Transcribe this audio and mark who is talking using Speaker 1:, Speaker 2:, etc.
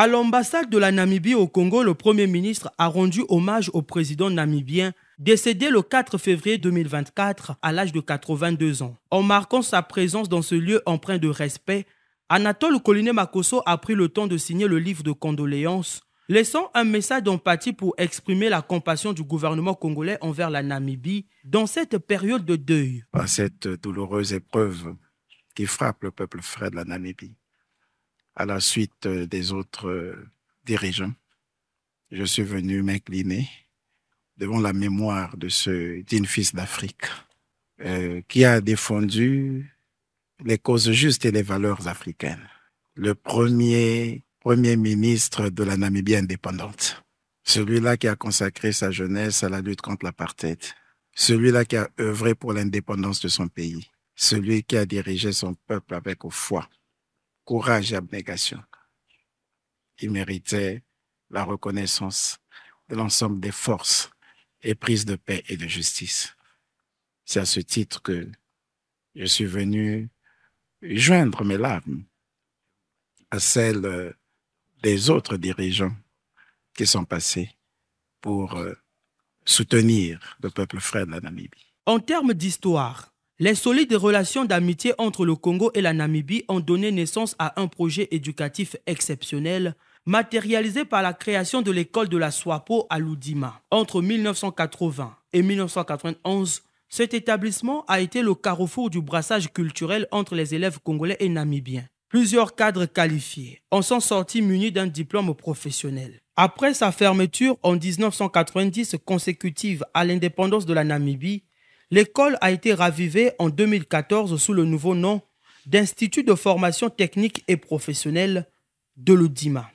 Speaker 1: À l'ambassade de la Namibie au Congo, le Premier ministre a rendu hommage au président namibien décédé le 4 février 2024 à l'âge de 82 ans. En marquant sa présence dans ce lieu empreint de respect, Anatole Coliné Makoso a pris le temps de signer le livre de condoléances, laissant un message d'empathie pour exprimer la compassion du gouvernement congolais envers la Namibie dans cette période de deuil.
Speaker 2: Par cette douloureuse épreuve qui frappe le peuple frais de la Namibie, à la suite euh, des autres euh, dirigeants, je suis venu m'incliner devant la mémoire de ce digne fils d'Afrique euh, qui a défendu les causes justes et les valeurs africaines. Le premier premier ministre de la Namibie indépendante, celui-là qui a consacré sa jeunesse à la lutte contre l'apartheid, celui-là qui a œuvré pour l'indépendance de son pays, celui qui a dirigé son peuple avec foi courage et abnégation. Il méritait la reconnaissance de l'ensemble des forces et prises de paix et de justice. C'est à ce titre que je suis venu joindre mes larmes à celles des autres dirigeants qui sont passés pour euh, soutenir le peuple frère de la Namibie.
Speaker 1: En termes d'histoire, les solides relations d'amitié entre le Congo et la Namibie ont donné naissance à un projet éducatif exceptionnel matérialisé par la création de l'école de la Swapo à Ludima. Entre 1980 et 1991, cet établissement a été le carrefour du brassage culturel entre les élèves congolais et namibiens. Plusieurs cadres qualifiés en sont sortis munis d'un diplôme professionnel. Après sa fermeture en 1990 consécutive à l'indépendance de la Namibie, L'école a été ravivée en 2014 sous le nouveau nom d'Institut de formation technique et professionnelle de l'Odima.